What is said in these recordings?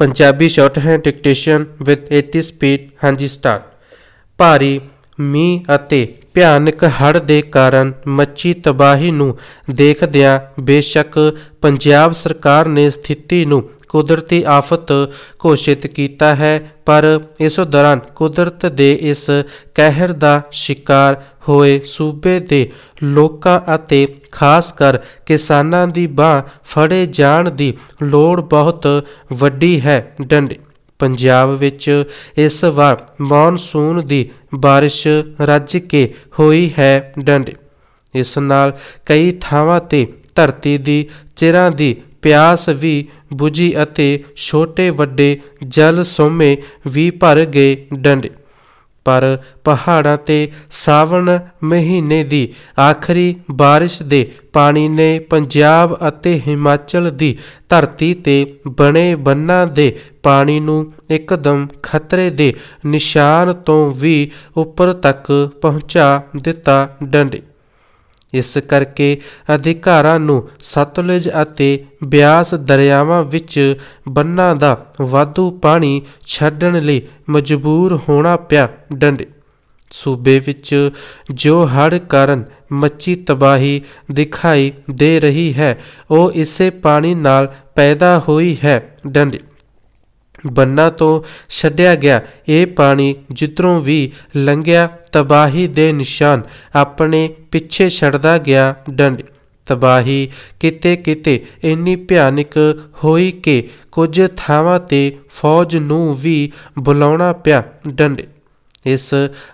Punjabi short ਹੈ dictation with 80 speed ਹਾਂਜੀ start ਭਾਰੀ ਮੀਂਹ ਅਤੇ ਭਿਆਨਕ ਹੜ੍ਹ ਦੇ ਕਾਰਨ ਮੱਚੀ ਤਬਾਹੀ ਨੂੰ ਦੇਖਦਿਆਂ ਬੇਸ਼ੱਕ ਪੰਜਾਬ ਸਰਕਾਰ ਨੇ ਸਥਿਤੀ ਨੂੰ ਕੁਦਰਤੀ ਆਫਤ ਘੋਸ਼ਿਤ ਕੀਤਾ ਹੈ ਪਰ ਇਸ ਦੌਰਾਨ ਕੁਦਰਤ ਦੇ ਇਸ ਕਹਿਰ ਦਾ ਸ਼ਿਕਾਰ ਹੋਏ ਸੂਬੇ ਦੇ ਲੋਕਾਂ ਅਤੇ ਖਾਸ ਕਰ ਕਿਸਾਨਾਂ ਦੀ ਬਾਹ ਫੜੇ ਜਾਣ ਦੀ ਲੋੜ ਬਹੁਤ ਵੱਡੀ ਹੈ ਡੰਡੇ ਪੰਜਾਬ ਵਿੱਚ ਇਸ ਵਾਰ ਮੌਨਸੂਨ ਦੀ بارش ਰੱਜ ਕੇ ਹੋਈ ਹੈ ਡੰਡੇ ਇਸ ਨਾਲ ਕਈ ਥਾਵਾਂ ਤੇ ਧਰਤੀ ਦੀ ਚਿਰਾਂ ਦੀ ਪਿਆਸ ਵੀ 부ਜੀ ਅਤੇ ਛੋਟੇ ਵੱਡੇ ਜਲ ਸੋਮੇ ਵੀ ਭਰ ਗਏ ਡੰਡੇ ਪਰ ਪਹਾੜਾਂ ਤੇ ਸਾਵਣ ਮਹੀਨੇ ਦੀ ਆਖਰੀ بارش ਦੇ ਪਾਣੀ ਨੇ ਪੰਜਾਬ ਅਤੇ ਹਿਮਾਚਲ ਦੀ ਧਰਤੀ ਤੇ ਬਣੇ ਬੰਨਾਂ ਦੇ ਪਾਣੀ ਨੂੰ ਇੱਕਦਮ ਖਤਰੇ ਦੇ ਨਿਸ਼ਾਨ ਤੋਂ ਵੀ ਉੱਪਰ ਤੱਕ ਪਹੁੰਚਾ ਦਿੱਤਾ ਡੰਡੇ ਇਸ ਕਰਕੇ ਅਧਿਕਾਰਾਂ ਨੂੰ ਸਤਲੁਜ ਅਤੇ ਬਿਆਸ ਦਰਿਆਵਾਂ ਵਿੱਚ ਬੰਨਾਂ ਦਾ ਵਾਧੂ ਪਾਣੀ ਛੱਡਣ ਲਈ ਮਜਬੂਰ ਹੋਣਾ ਪਿਆ ਡੰਡੇ ਸੂਬੇ ਵਿੱਚ ਜੋ ਹੜ ਕਾਰਨ ਮੱਚੀ ਤਬਾਹੀ ਦਿਖਾਈ ਦੇ ਰਹੀ ਹੈ ਉਹ ਇਸੇ ਪਾਣੀ ਨਾਲ ਪੈਦਾ ਹੋਈ ਹੈ ਡੰਡੇ ਬੰਨਾ ਤੋਂ ਛੱਡਿਆ ਗਿਆ ਇਹ ਪਾਣੀ ਜਿੱਤਰੋਂ ਵੀ ਲੰਘਿਆ ਤਬਾਹੀ ਦੇ ਨਿਸ਼ਾਨ ਆਪਣੇ ਪਿੱਛੇ ਛੱਡਦਾ ਗਿਆ ਡੰਡ ਤਬਾਹੀ ਕਿਤੇ ਕਿਤੇ ਇੰਨੀ ਭਿਆਨਕ ਹੋਈ ਕਿ ਕੁਝ ਥਾਵਾਂ ਤੇ ਫੌਜ ਨੂੰ ਵੀ ਬੁਲਾਉਣਾ ਪਿਆ ਡੰਡੇ ਇਸ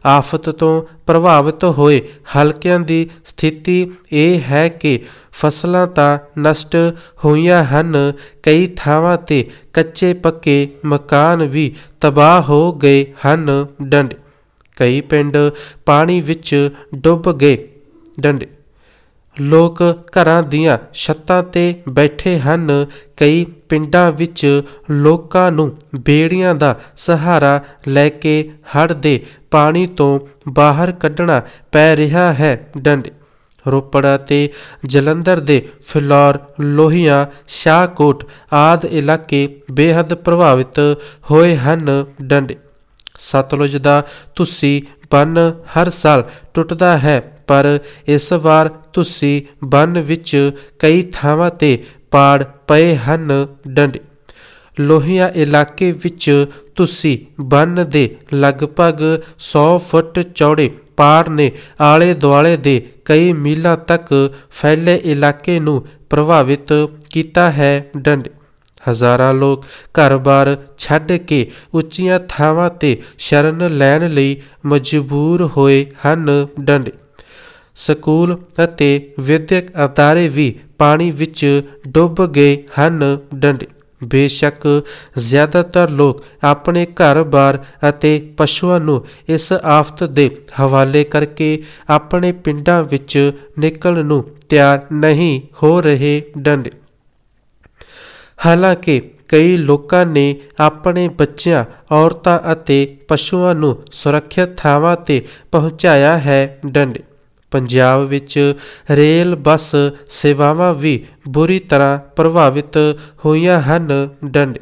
ਆਫਤ ਤੋਂ ਪ੍ਰਭਾਵਿਤ ਹੋਏ ਹਲਕਿਆਂ ਦੀ ਸਥਿਤੀ ਇਹ ਹੈ ਕਿ ਫਸਲਾਂ ਤਾਂ ਨਸ਼ਟ ਹੋਈਆਂ ਹਨ ਕਈ ਥਾਵਾਂ ਤੇ ਕੱਚੇ ਪੱਕੇ ਮਕਾਨ ਵੀ ਤਬਾਹ ਹੋ ਗਏ ਹਨ ਡੰਡ ਕਈ ਪਿੰਡ ਪਾਣੀ ਵਿੱਚ ਡੁੱਬ ਗਏ ਡੰਡੇ ਲੋਕ ਘਰਾਂ ਦੀਆਂ ਛੱਤਾਂ ਤੇ ਬੈਠੇ ਹਨ ਕਈ ਪਿੰਡਾਂ ਵਿੱਚ ਲੋਕਾਂ ਨੂੰ ਬੇੜੀਆਂ ਦਾ ਸਹਾਰਾ ਲੈ ਕੇ ਹੜ ਦੇ ਪਾਣੀ ਤੋਂ ਬਾਹਰ ਕੱਢਣਾ ਪੈ ਰਿਹਾ ਹੈ ਡੰਡੇ ਰੋਪੜ ਅਤੇ ਜਲੰਧਰ ਦੇ ਫਿਲੌਰ ਲੋਹੀਆਂ ਸ਼ਾਹਕੋਟ ਆਦ ਇਲਾਕੇ ਬੇहद ਪ੍ਰਭਾਵਿਤ ਹੋਏ ਹਨ ਡੰਡੇ ਸਤਲੁਜ ਦਾ ਤੁਸੀਂ ਬੰਨ ਹਰ ਸਾਲ ਟੁੱਟਦਾ ਹੈ ਪਰ ਇਸ ਵਾਰ ਤੁਸੀਂ ਬੰਨ ਵਿੱਚ ਕਈ ਥਾਵਾਂ ਤੇ ਪਾੜ ਪਏ ਹਨ ਡੰਡੇ ਲੋਹੀਆ ਇਲਾਕੇ ਵਿੱਚ ਤੁਸੀਂ ਬੰਨ ਦੇ ਲਗਭਗ 100 ਫੁੱਟ ਚੌੜੇ ਪਾੜ ਨੇ ਆਲੇ ਦੁਆਲੇ ਦੇ ਕਈ ਮੀਲਾਂ ਤੱਕ ਫੈਲੇ ਇਲਾਕੇ ਨੂੰ ਪ੍ਰਭਾਵਿਤ ਕੀਤਾ ਹੈ ਡੰਡੇ ਹਜ਼ਾਰਾਂ ਲੋਕ ਘਰ-ਬਾਰ ਛੱਡ ਕੇ ਉੱਚੀਆਂ ਥਾਵਾਂ ਤੇ ਸ਼ਰਨ ਲੈਣ ਲਈ ਮਜਬੂਰ ਹੋਏ ਹਨ ਡੰਡੇ ਸਕੂਲ ਅਤੇ ਵਿਦਿਅਕ ਅਦਾਰੇ ਵੀ ਪਾਣੀ ਵਿੱਚ ਡੁੱਬ ਗਏ ਹਨ ਡੰਡੇ ਬੇਸ਼ੱਕ ਜ਼ਿਆਦਾਤਰ ਲੋਕ ਆਪਣੇ ਘਰ-ਬਾਰ ਅਤੇ ਪਸ਼ੂਆਂ ਨੂੰ ਇਸ ਆਫਤ ਦੇ ਹਵਾਲੇ ਕਰਕੇ ਆਪਣੇ ਪਿੰਡਾਂ ਵਿੱਚ ਨਿਕਲਣ ਨੂੰ ਤਿਆਰ ਨਹੀਂ ਹੋ ਰਹੇ ਡੰਡੇ ਹਾਲਾਂਕਿ ਕਈ ਲੋਕਾਂ ਨੇ ਆਪਣੇ ਬੱਚਿਆਂ ਔਰਤਾਂ ਅਤੇ ਪਸ਼ੂਆਂ ਨੂੰ ਸੁਰੱਖਿਅਤ ਥਾਵਾਂ ਤੇ ਪਹੁੰਚਾਇਆ ਹੈ ਡੰਡੇ ਪੰਜਾਬ ਵਿੱਚ ਰੇਲ ਬੱਸ ਸੇਵਾਵਾਂ ਵੀ ਬੁਰੀ ਤਰ੍ਹਾਂ ਪ੍ਰਭਾਵਿਤ ਹੋਈਆਂ ਹਨ ਡੰਡ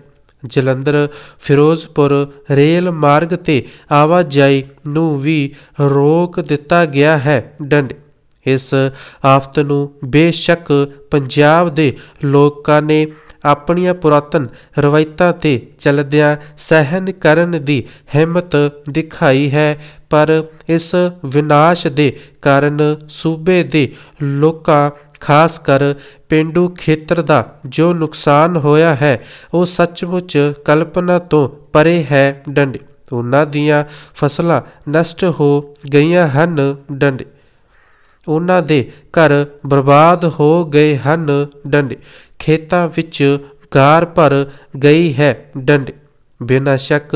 ਜਲੰਧਰ ਫਿਰੋਜ਼ਪੁਰ ਰੇਲ ਮਾਰਗ ਤੇ ਆਵਾਜਾਈ ਨੂੰ ਵੀ ਰੋਕ ਦਿੱਤਾ ਗਿਆ ਹੈ ਡੰਡ ਇਸ ਆਫਤ ਨੂੰ ਬੇਸ਼ੱਕ ਪੰਜਾਬ ਦੇ ਲੋਕਾਂ ਨੇ ਆਪਣੀਆਂ ਪੁਰਾਤਨ ਰਵਾਇਤਾਂ ਤੇ ਚੱਲਦਿਆਂ ਸਹਿਨ ਕਰਨ ਦੀ ਹਿੰਮਤ ਦਿਖਾਈ ਹੈ ਪਰ ਇਸ ਵਿਨਾਸ਼ ਦੇ ਕਾਰਨ ਸੂਬੇ ਦੇ ਲੋਕਾਂ ਖਾਸ ਕਰ ਪਿੰਡੂ ਖੇਤਰ ਦਾ ਜੋ ਨੁਕਸਾਨ ਹੋਇਆ ਹੈ ਉਹ ਸੱਚਮੁੱਚ ਕਲਪਨਾ ਤੋਂ ਪਰੇ ਹੈ ਡੰਡੇ ਉਹਨਾਂ ਦੀਆਂ ਫਸਲਾਂ ਨਸ਼ਟ ਹੋ ਗਈਆਂ ਹਨ ਡੰਡੇ ਉਹਨਾਂ ਦੇ ਘਰ ਬਰਬਾਦ ਹੋ ਗਏ ਹਨ ਡੰਡੇ ਖੇਤਾਂ ਵਿੱਚ ਗਾਰ ਭਰ ਗਈ ਹੈ ਡੰਡੇ ਬਿਨਾਂ ਸ਼ੱਕ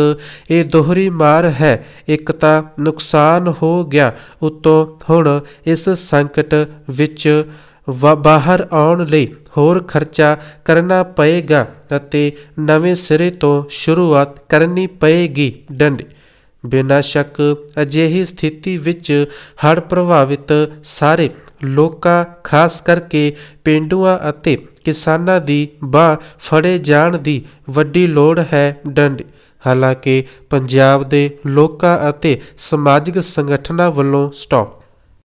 ਇਹ ਦੋਹਰੀ ਮਾਰ ਹੈ ਇੱਕ ਤਾਂ ਨੁਕਸਾਨ ਹੋ ਗਿਆ ਉਤੋਂ ਹੁਣ ਇਸ ਸੰਕਟ ਵਿੱਚ ਬਾਹਰ ਆਉਣ ਲਈ ਹੋਰ ਖਰਚਾ ਕਰਨਾ ਪਏਗਾ ਅਤੇ ਨਵੇਂ ਸਿਰੇ ਤੋਂ ਸ਼ੁਰੂਆਤ ਕਰਨੀ ਪਏਗੀ ਡੰਡੀ ਬਿਨਾਂ ਸ਼ੱਕ ਅਜਿਹੀ ਸਥਿਤੀ ਵਿੱਚ ਹੜ ਪ੍ਰਭਾਵਿਤ ਸਾਰੇ ਲੋਕਾਂ ਖਾਸ ਕਰਕੇ ਪਿੰਡੂਆਂ ਅਤੇ ਕਿਸਾਨਾਂ ਦੀ ਬਾਹ ਫੜੇ ਜਾਣ ਦੀ ਵੱਡੀ ਲੋੜ ਹੈ ਡੰਡ ਹਾਲਾਂਕਿ ਪੰਜਾਬ ਦੇ ਲੋਕਾਂ ਅਤੇ ਸਮਾਜਿਕ ਸੰਗਠਨਾਂ ਵੱਲੋਂ ਸਟਾਪ